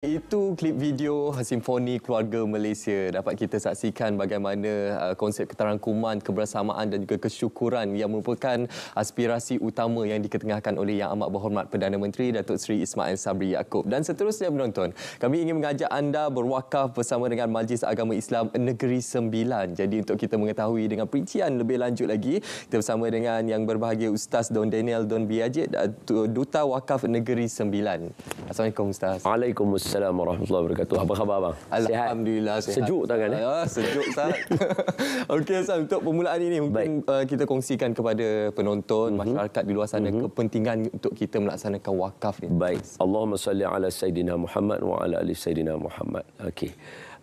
Itu klip video Simfoni Keluarga Malaysia. Dapat kita saksikan bagaimana uh, konsep keterangkuman, kebersamaan dan juga kesyukuran yang merupakan aspirasi utama yang diketengahkan oleh Yang Amat Berhormat Perdana Menteri Datuk Seri Ismail Sabri Yaakob. Dan seterusnya menonton kami ingin mengajak anda berwakaf bersama dengan Majlis Agama Islam Negeri Sembilan. Jadi untuk kita mengetahui dengan perincian lebih lanjut lagi, kita bersama dengan yang berbahagia Ustaz Don Daniel Don Biajit, Duta Wakaf Negeri Sembilan. Assalamualaikum Ustaz. Waalaikumsalam. Assalamualaikum warahmatullahi wabarakatuh. Apa khabar abang? Alhamdulillah sihat. Sejuk tangan eh? Ya, sejuk sangat. Okey, Sam. untuk permulaan ini mungkin uh, kita kongsikan kepada penonton, mm-hmm. masyarakat di luar sana mm-hmm. kepentingan untuk kita melaksanakan wakaf ni. Baik. Allahumma salli ala sayidina Muhammad wa ala ali sayidina Muhammad. Okey.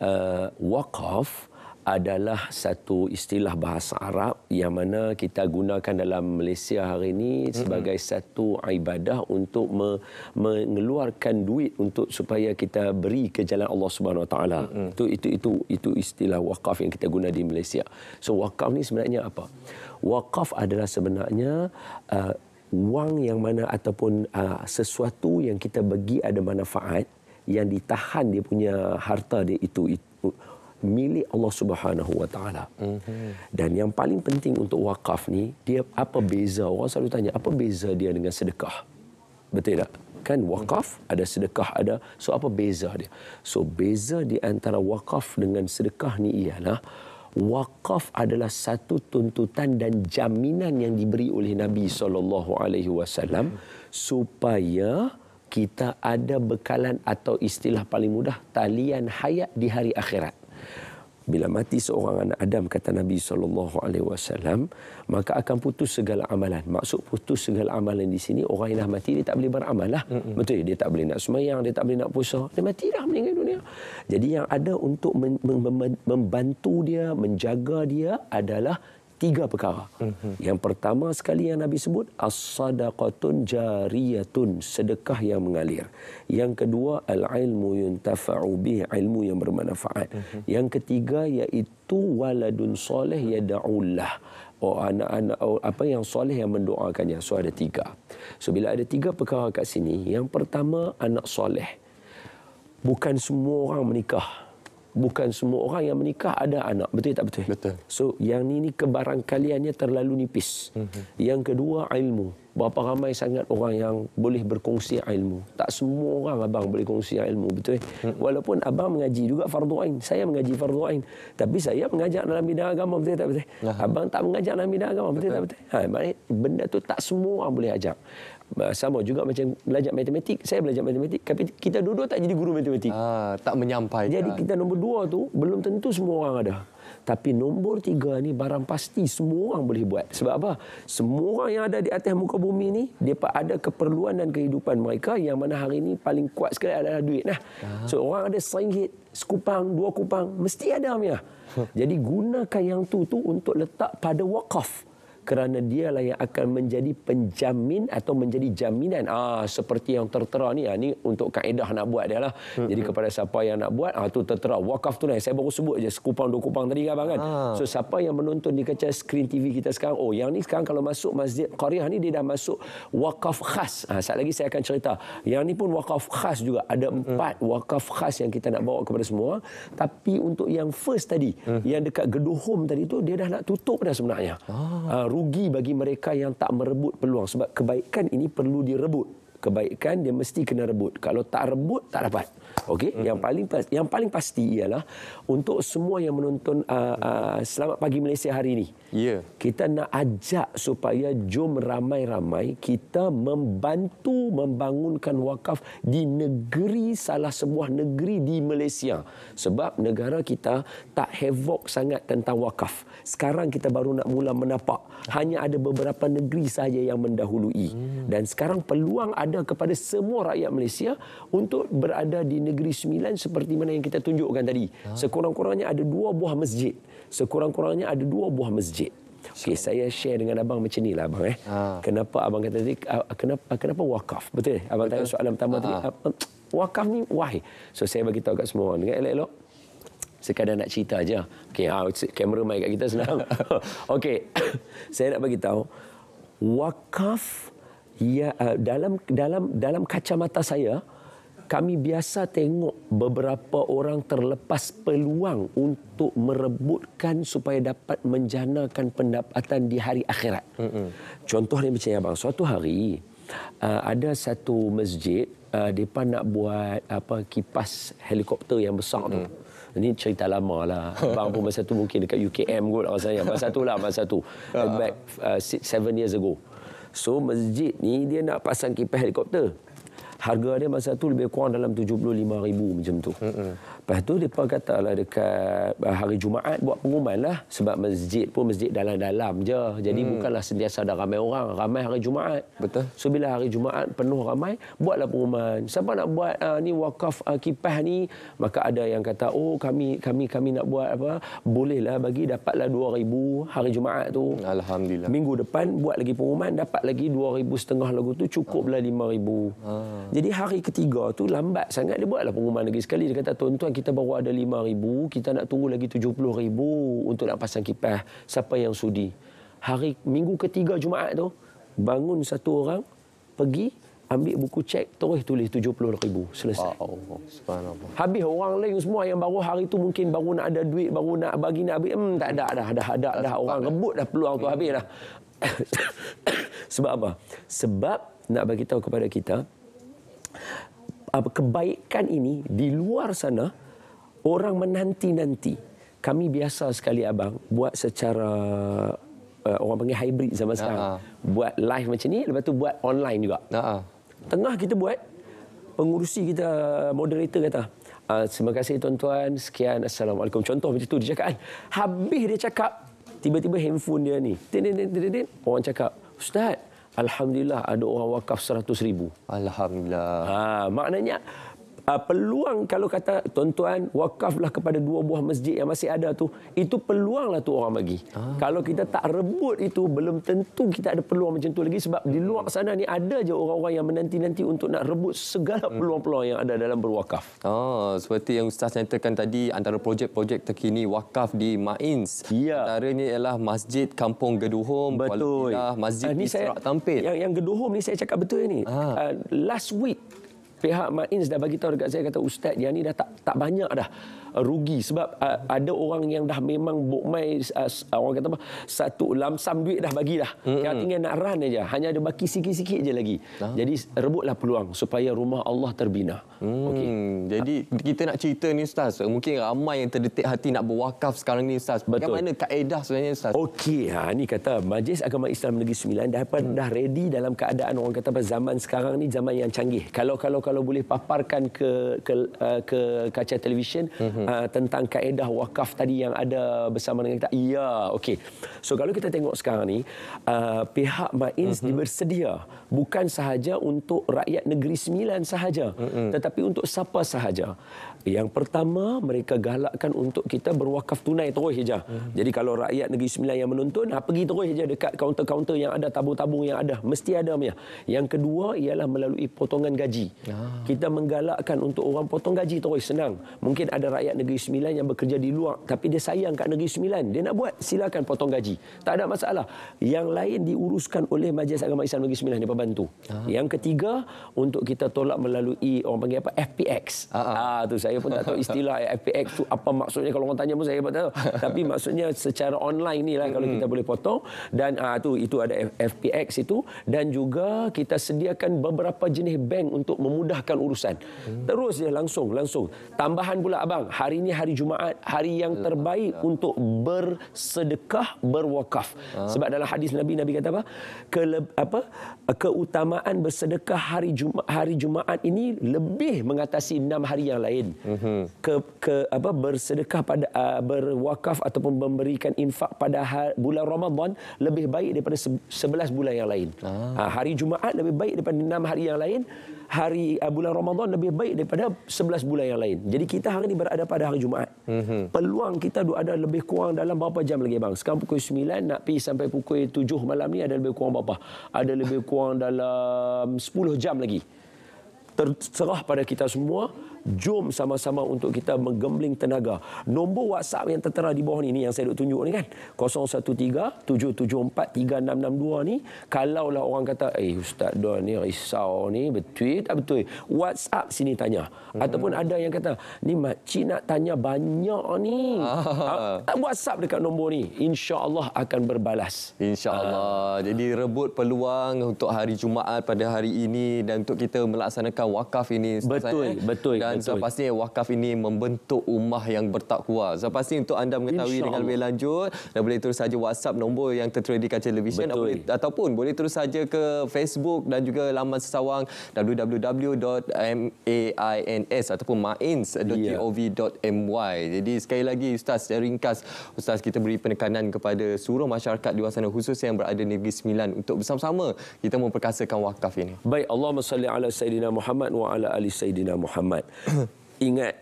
Uh, wakaf uh, adalah satu istilah bahasa Arab yang mana kita gunakan dalam Malaysia hari ini sebagai satu ibadah untuk mengeluarkan duit untuk supaya kita beri ke jalan Allah Subhanahu Wa Taala. Itu itu itu itu istilah wakaf yang kita guna di Malaysia. So wakaf ni sebenarnya apa? Wakaf adalah sebenarnya uh, wang yang mana ataupun uh, sesuatu yang kita bagi ada manfaat yang ditahan dia punya harta dia itu, itu milik Allah Subhanahu Wa Taala. Mhm. Dan yang paling penting untuk wakaf ni, dia apa beza? Orang selalu tanya, apa beza dia dengan sedekah? Betul tak? Kan wakaf ada sedekah ada. So apa beza dia? So beza di antara wakaf dengan sedekah ni ialah wakaf adalah satu tuntutan dan jaminan yang diberi oleh Nabi sallallahu alaihi wasallam supaya kita ada bekalan atau istilah paling mudah talian hayat di hari akhirat. Bila mati seorang anak Adam kata Nabi sallallahu alaihi wasallam maka akan putus segala amalan. Maksud putus segala amalan di sini orang yang dah mati dia tak boleh beramal lah. Mm-mm. Betul dia tak boleh nak semayang, dia tak boleh nak puasa. Dia mati matilah meninggal dunia. Jadi yang ada untuk membantu dia, menjaga dia adalah tiga perkara. Mm-hmm. Yang pertama sekali yang Nabi sebut as-sadaqatun jariyatun, sedekah yang mengalir. Yang kedua al-ilmu yuntafa'u bih, ilmu yang bermanfaat. Mm-hmm. Yang ketiga iaitu waladun soleh yad'ullah. Oh anak-anak oh, apa yang soleh yang mendoakannya. So ada tiga. So bila ada tiga perkara kat sini, yang pertama anak soleh. Bukan semua orang menikah bukan semua orang yang menikah ada anak. Betul tak betul? Betul. So yang ini, ini kebarangkaliannya terlalu nipis. Mm-hmm. Yang kedua ilmu. Berapa ramai sangat orang yang boleh berkongsi ilmu. Tak semua orang abang boleh kongsi ilmu. Betul? Mm-hmm. Walaupun abang mengaji juga fardu ain. Saya mengaji fardu ain. Tapi saya mengajar dalam bidang agama. Betul tak betul? Uh-huh. Abang tak mengajar dalam bidang agama. Betul, betul. tak betul? Ha, benda tu tak semua orang boleh ajar sama juga macam belajar matematik. Saya belajar matematik. Tapi kita dua-dua tak jadi guru matematik. Ah, tak menyampaikan. Jadi kita nombor dua tu belum tentu semua orang ada. Tapi nombor tiga ni barang pasti semua orang boleh buat. Sebab apa? Semua orang yang ada di atas muka bumi ni, mereka ada keperluan dan kehidupan mereka yang mana hari ini paling kuat sekali adalah duit. Nah. Ah. So orang ada seringgit, sekupang, dua kupang. Mesti ada, Mia. Jadi gunakan yang tu tu untuk letak pada wakaf kerana dialah yang akan menjadi penjamin atau menjadi jaminan ah seperti yang tertera ni ah ni untuk kaedah nak buat dia lah. hmm. jadi hmm. kepada siapa yang nak buat ah tu tertera wakaf tunai. Lah, saya baru sebut je sekupang dua kupang tadi kan bang kan ah. so siapa yang menonton di kaca skrin TV kita sekarang oh yang ni sekarang kalau masuk masjid qariah ni dia dah masuk wakaf khas ah sat lagi saya akan cerita yang ni pun wakaf khas juga ada hmm. empat wakaf khas yang kita nak bawa kepada semua tapi untuk yang first tadi hmm. yang dekat home tadi tu dia dah nak tutup dah sebenarnya ah, ah rugi bagi mereka yang tak merebut peluang sebab kebaikan ini perlu direbut kebaikan dia mesti kena rebut. Kalau tak rebut tak dapat. Okey, mm-hmm. yang paling pas, yang paling pasti ialah untuk semua yang menonton uh, uh, selamat pagi Malaysia hari ini. Ya. Yeah. Kita nak ajak supaya jom ramai-ramai kita membantu membangunkan wakaf di negeri salah sebuah negeri di Malaysia sebab negara kita tak hevok sangat tentang wakaf. Sekarang kita baru nak mula menapak. Hanya ada beberapa negeri saja yang mendahului. Mm. Dan sekarang peluang ada kepada semua rakyat Malaysia untuk berada di Negeri Sembilan seperti mana yang kita tunjukkan tadi. Ah. Sekurang-kurangnya ada dua buah masjid. Sekurang-kurangnya ada dua buah masjid. Okey, saya share dengan abang macam ni lah abang eh. Ha. Kenapa abang kata tadi, ah, kenapa, kenapa wakaf? Betul eh? Abang tanya soalan pertama ha. tadi. Wakaf ni why? So saya bagi tahu kat semua orang. Dengar elok-elok. Sekadar nak cerita aja. Okey, ha, kamera main kat kita senang. Okey, saya nak bagi tahu. Wakaf ya uh, dalam dalam dalam kacamata saya kami biasa tengok beberapa orang terlepas peluang untuk merebutkan supaya dapat menjanakan pendapatan di hari akhirat. Mm-hmm. Contohnya macam ya bang, suatu hari uh, ada satu masjid uh, depa nak buat apa kipas helikopter yang besar mm-hmm. tu. Ini mm. cerita lama lah. Abang pun masa tu mungkin dekat UKM kot rasanya. Masa tu lah, masa tu. Ah. Back uh, seven years ago. uh So masjid ni dia nak pasang kipas helikopter harga dia masa tu lebih kurang dalam 75,000 macam tu. Mm-hmm. Lepas tu mereka katalah dekat eh, hari Jumaat buat pengumuman lah. Sebab masjid pun masjid dalam-dalam je. Jadi mm. bukanlah sentiasa ada ramai orang. Ramai hari Jumaat. Betul. So bila hari Jumaat penuh ramai, buatlah pengumuman. Siapa nak buat uh, ni wakaf uh, ah, kipah ni? Maka ada yang kata, oh kami kami kami nak buat apa? Bolehlah bagi dapatlah 2,000 hari Jumaat tu. Alhamdulillah. Minggu depan buat lagi pengumuman, dapat lagi 2,000 setengah lagu tu cukuplah 5,000. Ah. Jadi hari ketiga tu lambat sangat dia buatlah pengumuman lagi sekali. Dia kata, tuan-tuan kita baru ada 5,000, kita nak tunggu lagi 70,000 untuk nak pasang kipas. Siapa yang sudi? Hari minggu ketiga Jumaat tu, bangun satu orang, pergi ambil buku cek terus tulis 70000 selesai. Allah, subhanallah. Habis orang lain semua yang baru hari tu mungkin baru nak ada duit, baru nak bagi nak ambil, hmm, tak ada dah, dah ada dah, orang rebut dah eh? peluang tu hmm. habis dah. Sebab apa? Sebab nak bagi tahu kepada kita, kebaikan ini di luar sana orang menanti-nanti. Kami biasa sekali abang buat secara uh, orang panggil hybrid zaman uh-huh. sekarang. Ah. Buat live macam ni lepas tu buat online juga. Uh-huh. Tengah kita buat pengurusi kita moderator kata Uh, terima kasih tuan-tuan. Sekian. Assalamualaikum. Contoh macam tu dia cakap. Habis dia cakap, tiba-tiba handphone dia ni. Din, din, din, din, din. Orang cakap, Ustaz, Alhamdulillah ada orang wakaf seratus ribu. Alhamdulillah. Ha, maknanya uh, peluang kalau kata tuan-tuan wakaflah kepada dua buah masjid yang masih ada tu itu peluanglah tu orang bagi. Ah. Kalau kita tak rebut itu belum tentu kita ada peluang macam tu lagi sebab hmm. di luar sana ni ada je orang-orang yang menanti-nanti untuk nak rebut segala hmm. peluang-peluang yang ada dalam berwakaf. Oh seperti yang ustaz nyatakan tadi antara projek-projek terkini wakaf di Mainz ya. antaranya ialah masjid Kampung Geduhom betul. Kuala masjid uh, ah, Israq Tampil. Yang yang Geduhom ni saya cakap betul ni. Ah. Uh, last week pihak Mainz dah bagi tahu dekat saya kata ustaz yang ni dah tak tak banyak dah rugi sebab uh, ada orang yang dah memang bukmai uh, orang kata apa satu lamsam duit dah bagilah mm-hmm. yang tinggal nak run aja hanya ada baki sikit-sikit aja lagi ah. jadi rebutlah peluang supaya rumah Allah terbina hmm. okey jadi ah. kita nak cerita ni ustaz mungkin ramai yang terdetik hati nak berwakaf sekarang ni ustaz Betul. bagaimana kaedah sebenarnya ustaz okey ha ni kata majlis agama Islam Negeri Sembilan dah hmm. dah ready dalam keadaan orang kata apa zaman sekarang ni zaman yang canggih kalau kalau kalau boleh paparkan ke ke uh, ke kaca televisyen mm-hmm. uh, tentang kaedah wakaf tadi yang ada bersama dengan kita. Ya, okey. So kalau kita tengok sekarang ni, uh, pihak ma'ins mm-hmm. bersedia bukan sahaja untuk rakyat negeri Sembilan sahaja, mm-hmm. tetapi untuk siapa sahaja. Yang pertama, mereka galakkan untuk kita berwakaf tunai terus saja. Hmm. Jadi kalau rakyat Negeri Sembilan yang menonton, ha, pergi terus saja dekat kaunter-kaunter yang ada, tabung-tabung yang ada. Mesti ada. Punya. Yang kedua ialah melalui potongan gaji. Ah. Kita menggalakkan untuk orang potong gaji terus. Senang. Mungkin ada rakyat Negeri Sembilan yang bekerja di luar tapi dia sayang kat Negeri Sembilan. Dia nak buat, silakan potong gaji. Tak ada masalah. Yang lain diuruskan oleh Majlis Agama Islam Negeri Sembilan. Dia membantu. Ah. Yang ketiga, untuk kita tolak melalui orang panggil apa? FPX. Ah, ah. Ah, tu saya saya pun tak tahu istilah FPX tu apa maksudnya kalau orang tanya pun saya tak tahu tapi maksudnya secara online ni lah kalau kita hmm. boleh potong dan ah tu itu ada FPX itu dan juga kita sediakan beberapa jenis bank untuk memudahkan urusan hmm. terus je langsung langsung tambahan pula abang hari ini hari Jumaat hari yang ya. terbaik ya. untuk bersedekah berwakaf ya. sebab dalam hadis Nabi Nabi kata apa ke apa keutamaan bersedekah hari Jumaat hari Jumaat ini lebih mengatasi enam hari yang lain mm-hmm. ke, ke apa bersedekah pada uh, berwakaf ataupun memberikan infak pada hari, bulan Ramadan lebih baik daripada sebelas bulan yang lain. Ah. Uh, hari Jumaat lebih baik daripada enam hari yang lain. Hari uh, bulan Ramadan lebih baik daripada sebelas bulan yang lain. Jadi kita hari ini berada pada hari Jumaat. Mm-hmm. Peluang kita ada lebih kurang dalam berapa jam lagi bang? Sekarang pukul 9 nak pergi sampai pukul tujuh malam ni ada lebih kurang berapa? Ada lebih kurang dalam sepuluh jam lagi terserah pada kita semua jom sama-sama untuk kita menggembling tenaga. Nombor WhatsApp yang tertera di bawah ini yang saya duk tunjuk ni kan. 013-774-3662 ni. Kalaulah orang kata, eh Ustaz Don ni risau ni, betul tak betul? WhatsApp sini tanya. Hmm. Ataupun ada yang kata, ni makcik nak tanya banyak ni. Ah. Ah, WhatsApp dekat nombor ni. Insya Allah akan berbalas. Insya InsyaAllah. Ah. Jadi rebut peluang untuk hari Jumaat pada hari ini dan untuk kita melaksanakan dengan wakaf ini. Betul, saya. Eh. betul. Dan betul. pastinya wakaf ini membentuk umah yang bertakwa. Selepas pasti untuk anda mengetahui Insya dengan lebih lanjut, anda boleh terus saja WhatsApp nombor yang tertera di kaca televisyen atau boleh, ataupun boleh terus saja ke Facebook dan juga laman sesawang www.mains ataupun mains.gov.my. Jadi sekali lagi Ustaz, secara ringkas, Ustaz kita beri penekanan kepada seluruh masyarakat di luar sana khusus yang berada di Negeri Sembilan untuk bersama-sama kita memperkasakan wakaf ini. Baik, Allahumma salli ala Sayyidina Muhammad Muhammad wa ala ali sayyidina Muhammad. Ingat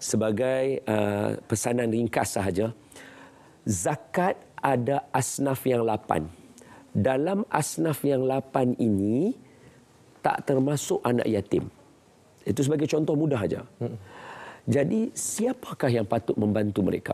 sebagai uh, pesanan ringkas sahaja zakat ada asnaf yang lapan. Dalam asnaf yang lapan ini tak termasuk anak yatim. Itu sebagai contoh mudah saja. Hmm. Jadi siapakah yang patut membantu mereka?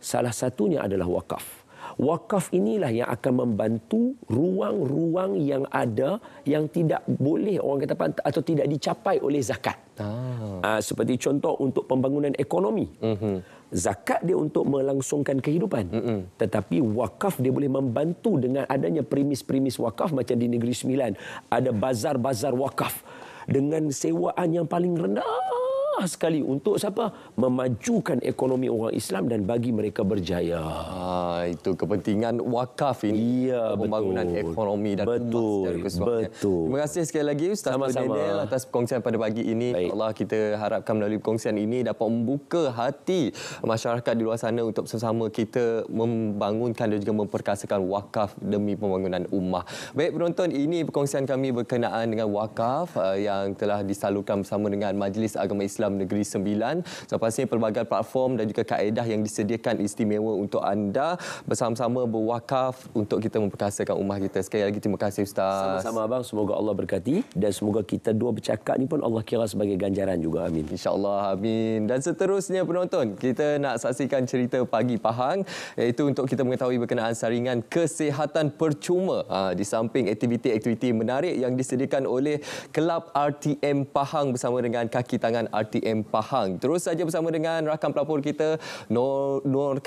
Salah satunya adalah wakaf. Wakaf inilah yang akan membantu ruang-ruang yang ada yang tidak boleh orang kata atau tidak dicapai oleh zakat. Ah. Uh, seperti contoh untuk pembangunan ekonomi. Mm-hmm. Zakat dia untuk melangsungkan kehidupan. Mm-hmm. Tetapi wakaf dia boleh membantu dengan adanya premis-premis wakaf macam di Negeri Sembilan. Ada bazar-bazar wakaf dengan sewaan yang paling rendah susah sekali untuk siapa memajukan ekonomi orang Islam dan bagi mereka berjaya. Ah, itu kepentingan wakaf ini. Ya, pembangunan betul. ekonomi dan betul. Umat betul. Terima kasih sekali lagi Ustaz Sama -sama. Daniel atas perkongsian pada pagi ini. Baik. Allah kita harapkan melalui perkongsian ini dapat membuka hati masyarakat di luar sana untuk bersama kita membangunkan dan juga memperkasakan wakaf demi pembangunan ummah. Baik penonton, ini perkongsian kami berkenaan dengan wakaf ah, yang telah disalurkan bersama dengan Majlis Agama Islam dalam Negeri Sembilan. So, pastinya pelbagai platform dan juga kaedah yang disediakan istimewa untuk anda bersama-sama berwakaf untuk kita memperkasakan rumah kita. Sekali lagi terima kasih Ustaz. Sama-sama Abang. Semoga Allah berkati dan semoga kita dua bercakap ni pun Allah kira sebagai ganjaran juga. Amin. InsyaAllah. Amin. Dan seterusnya penonton, kita nak saksikan cerita Pagi Pahang iaitu untuk kita mengetahui berkenaan saringan kesihatan percuma ha, di samping aktiviti-aktiviti menarik yang disediakan oleh Kelab RTM Pahang bersama dengan Kaki Tangan RT. RTM Pahang. Terus saja bersama dengan rakan pelapor kita Nur, Nur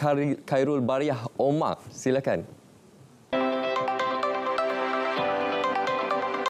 Khairul Bariah Omar. Silakan.